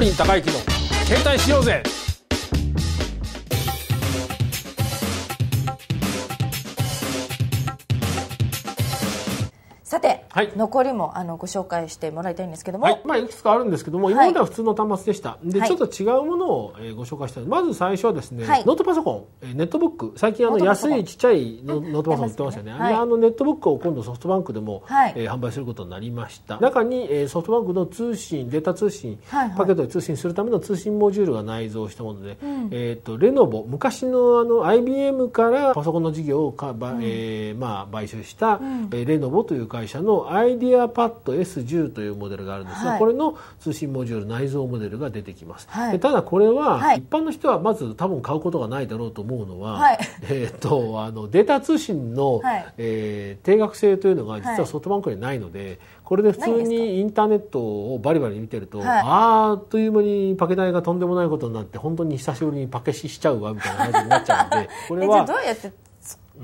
林孝之の「経済しようぜ」はい、残りもあのご紹介してもらいたいんですけども、はいまあ、いくつかあるんですけども今までは普通の端末でした、はい、でちょっと違うものを、えご紹介したまず最初はですね、はい、ノートパソコン、えネットブック最近あの安いちっちゃいノートパソコン売ってましたよね、あのネットブックを今度ソフトバンクでも、はい、えー、販売することになりました中に、えソフトバンクの通信データ通信、はいはい、パケットで通信するための通信モジュールが内蔵したもので、うん、えーと、レノボ昔のあの IBM からパソコンの事業をかば、うん、えー、まあ、買収した、うん、レノボという会社のアイディアパッド S10 というモデルがあるんですが、はい、これの通信モジュール内蔵モデルが出てきます、はい、ただこれは一般の人はまず多分買うことがないだろうと思うのは、はい、えー、とあのデータ通信の、はい、えー、定額性というのが実はソフトバンクにないので、これで普通にインターネットをバリバリ見てると、はい、あっという間にパケ代がとんでもないことになって本当に久しぶりにパケししちゃうわみたいな感じになっちゃうので これはどうやって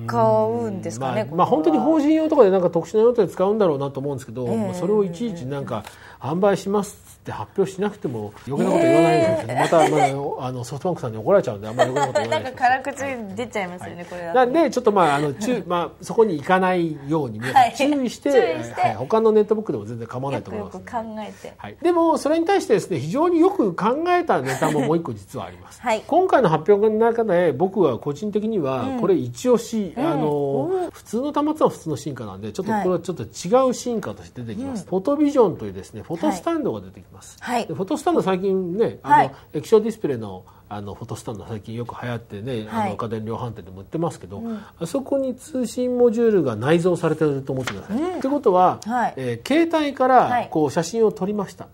買うんですかね、まあ、まあ、本当に法人用とかでなんか特殊な用途で使うんだろうなと思うんですけど、えーまあ、それをいちいちなんか販売しますって発表しなくても余計なこと言わないですけど、えー、また、まあ、あのソフトバンクさんに怒られちゃうんであんまり余計なこと言わないです なんか辛口出ちゃいますよね、はい、これはなんでちょっとまああの注、まあ、そこに行かないようにね。注意して,、はい、はい、他のネットブックでも全然構わないと思いますよく考えて、はい、でもそれに対してですね非常によく考えたネタももう一個実はあります、はい、今回の発表の中で僕は個人的にはこれ一押し、うんあの普通の端末は普通の進化なんでちょっとこれはちょっと違う進化として出てきます、フォトビジョンというですねフォトスタンドが出てきます、フォトスタンド最近ねあの、液晶ディスプレイのあのフォトスタンド最近よく流行ってね、あの家電量販店でも売ってますけど、あそこに通信モジュールが内蔵されてると思ってください。ってことは、え携帯からこう写真を撮りました。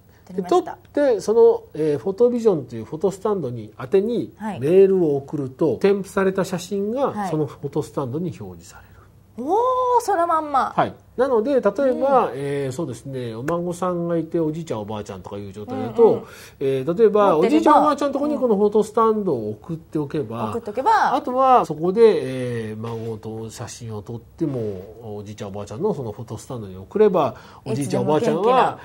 撮ってその、えー、フォトビジョンというフォトスタンドに宛てにメールを送ると、はい、添付された写真がそのフォトスタンドに表示される、おおそのまんまはいなので例えば、ええー、そうですねお孫さんがいておじいちゃんおばあちゃんとかいう状態だと、うんうん、えー、例えばおじいちゃんおばあちゃんとこにこのフォトスタンドを送っておけばうん、けばあとはそこで、えー、孫と写真を撮ってもおじいちゃんおばあちゃんのそのフォトスタンドに送ればおじいちゃんおばあちゃんは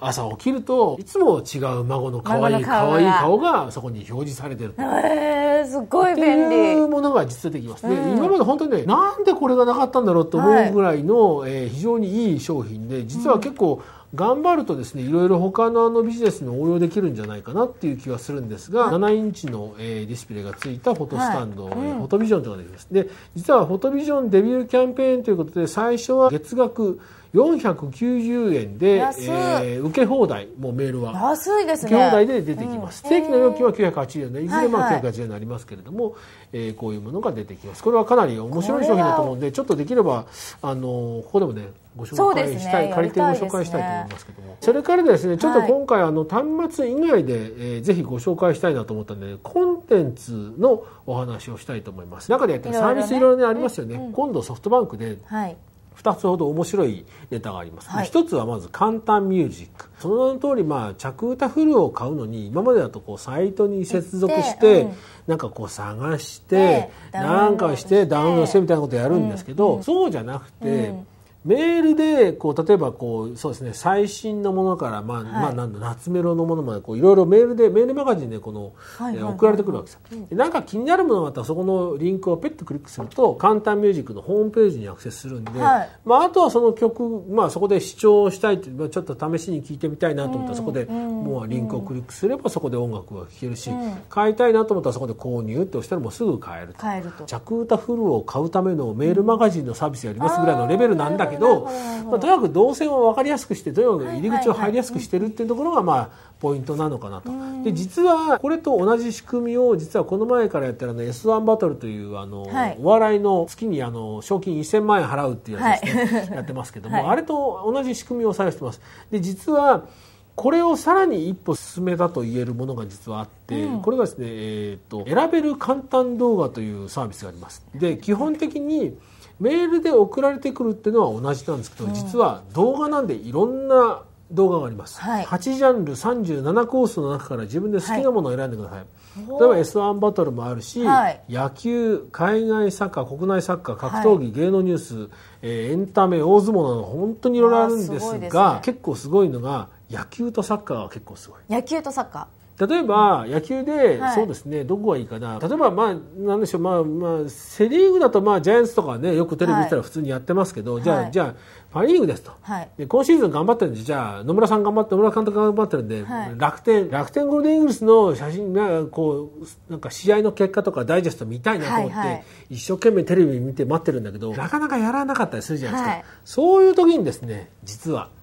朝起きるといつも違う孫の可愛い可愛い顔がそこに表示されてると。えすごい便利。いうものが実はできますね、うん、今まで本当にねなんでこれがなかったんだろうと思うぐらいの、えー非常にいい商品で実は結構頑張るとですねいろいろ他のあのビジネスに応用できるんじゃないかなっていう気はするんですが7インチの、えー、ディスプレイがついたフォトスタンド、はいうん、フォトビジョンというのができますで実はフォトビジョンデビューキャンペーンということで最初は月額490円で、えー、受け放題もうメールは安いですね受け放題で出てきます、うん、正規の料金は980円でいずれまあ980円になりますけれども、はいはい、えー、こういうものが出てきますこれはかなり面白い商品だと思うんでちょっとできればあのここでもねご紹介したい、ね、借りてご紹介したいと思いますけども、ね、それからですねちょっと今回あの端末以外で、えー、ぜひご紹介したいなと思ったんで、ね、コンテンツのお話をしたいと思います中でやってるサービスいろいろねありますよね、うん、今度ソフトバンクで、はい2つほど面白いネタがあります、はい、1つはまず簡単ミュージックその名の通りまあ着歌フルを買うのに今までだとこうサイトに接続して、うん、なんかこう探して、えなんかしてダウンロードしてみたいなことやるんですけど、うんうん、そうじゃなくて、うんメールでこう例えばこうそうです、ね、最新のものから、まあ、はい、まあなんだ夏メロのものまでいろいろメールでメールマガジンでこの、送られてくるわけですよ、なんか気になるものがあったらそこのリンクをペッとクリックすると「簡単ミュージック」のホームページにアクセスするんで、はい、まあ、あとはその曲、まあ、そこで視聴したいって、まあ、ちょっと試しに聴いてみたいなと思ったらそこで、もうリンクをクリックすればそこで音楽が聴けるし、買いたいなと思ったらそこで購入って押したらもうすぐ買えると。着歌フルを買うためのメールマガジンのサービスやりますぐらいのレベルなんだけどけど、まあ、とにかく動線を分かりやすくしてとにかく入り口を入りやすくしてるっていうところがまあポイントなのかなと。で実はこれと同じ仕組みを実はこの前からやってるあの S1 バトルというあの、お笑いの月にあの賞金1000万円払うっていうやつですね、はい、やってますけども、はい、あれと同じ仕組みを採用してます。で実はこれをさらに一歩進めたと言えるものが実はあって、うん、これがですね、えーと、選べる簡単動画というサービスがあります。で基本的にメールで送られてくるっていうのは同じなんですけど、うん、実は動画なんでいろんな動画があります、はい、8ジャンル37コースの中から自分で好きなものを選んでください、はい、例えば S1 バトルもあるし、はい、野球海外サッカー国内サッカー格闘技、はい、芸能ニュース、えー、エンタメ大相撲など本当にいろいろあるんですが、ね、結構すごいのが野球とサッカーは結構すごい野球とサッカー例えば野球で、そうですねどこがいいかな例えばまあなんでしょうまあまあセ・リーグだとまあジャイアンツとかねよくテレビ見たら普通にやってますけど、じゃはあいじゃあパ・リーグですと、はいで今シーズン頑張ってるんでじゃあ野村さん頑張って野村監督頑張ってるんで、はい楽天楽天ゴールデンイーグルスの写真がこうなんか試合の結果とかダイジェスト見たいなと思って、一生懸命テレビ見て待ってるんだけどなかなかやらなかったりするじゃないですか、はいそういう時にですね実は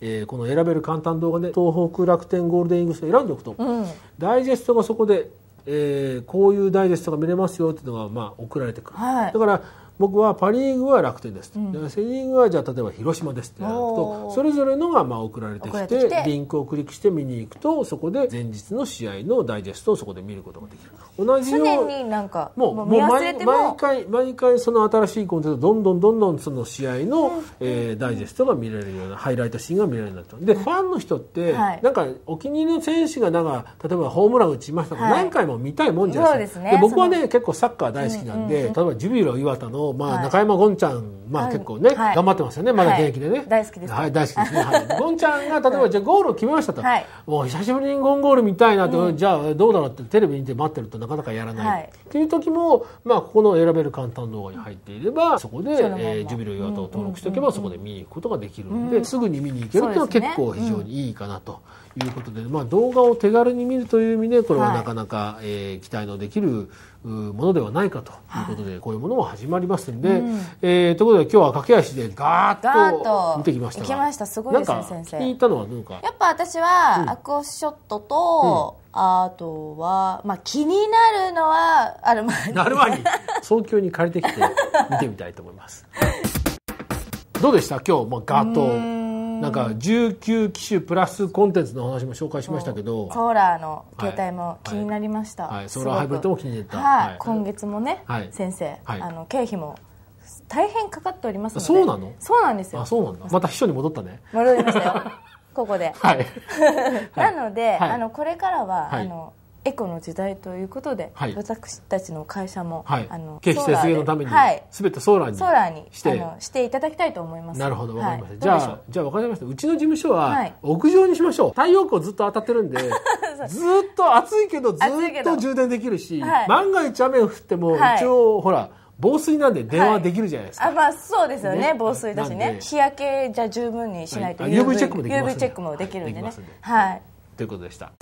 えー、この選べる簡単動画で東北楽天ゴールデンイーグスを選んでおくと、うん、ダイジェストがそこで、えー、こういうダイジェストが見れますよっていうのが、まあ、送られてくる、はい、だから僕はパ・リーグは楽天ですうん、セ・リーグはじゃあ例えば広島ですってやるとそれぞれのがまあ送られてきてリンクをクリックして見に行くとそこで前日の試合のダイジェストをそこで見ることができる同じようになんかもうもう毎回毎回その新しいコンテンツどんどんどんどんその試合の、うえダイジェストが見られるようなハイライトシーンが見られるようになったで、ファンの人って、なんかお気に入りの選手がなんか例えばホームラン打ちましたとか、何回も見たいもんじゃないですか、で僕はね結構サッカー大好きなんで、例えばジュビロ磐田のまあ、中山ゴンちゃん、まあ、結構ね、はい、頑張ってますよね、まだ現役でね。大好きです。はい、大好きですね。はい。ゴンちゃんが、例えば、じゃゴールを決めましたと。はい。もう、久しぶりにゴンゴール見たいなと、じゃあ、どうだろうって、テレビ見て待ってるとなかなかやらない。はい。っていう時も、まあ、ここの選べる簡単動画に入っていれば、そこで、えー、ジュビロ岩田を登録しておけば、そこで見に行くことができるんで、すぐに見に行けるっていうのは結構非常にいいかなということで、まあ、動画を手軽に見るという意味で、これはなかなか、え期待のできるものではないかということで、こういうものも始まりますんで、うん、えー、ということで今日は駆け足でガーッと見てきましたがましたすごいですね先生聞いたのはなんかやっぱ私は、アクオショットと、うん、あとは、まあ、気になるのはアルマーニアルマニ 早急に借りてきて見てみたいと思いますどうでした今日、まあ、ガーッとなんか19機種プラスコンテンツの話も紹介しましたけどソーラーの携帯も気になりました、はいはい、ソーラーハイブリッドも気に入った、はい、今月もね、先生、あの経費も大変かかっておりますのでそうなのそうなんですよあそうなんだまた秘書に戻ったね戻りましたよここで、はい、なので、あのこれからは、あのエコの時代ということで、はい、私たちの会社も、はい、あの経費節約のために、はい、全てソーラーにソーラーにしてあのしていただきたいと思いますなるほど分かりました、じゃあじゃあ分かりましたうちの事務所は屋上にしましょう太陽光ずっと当たってるんで ずっと暑いけどずっと充電できるし、万が一雨降っても一応、ほら防水なんで電話できるじゃないですか、はい、あまあそうですよね、ね、防水だしね日焼けじゃ十分にしないと UV,、はい、UV チェックもできる UV チェックもできるんでねはいということでした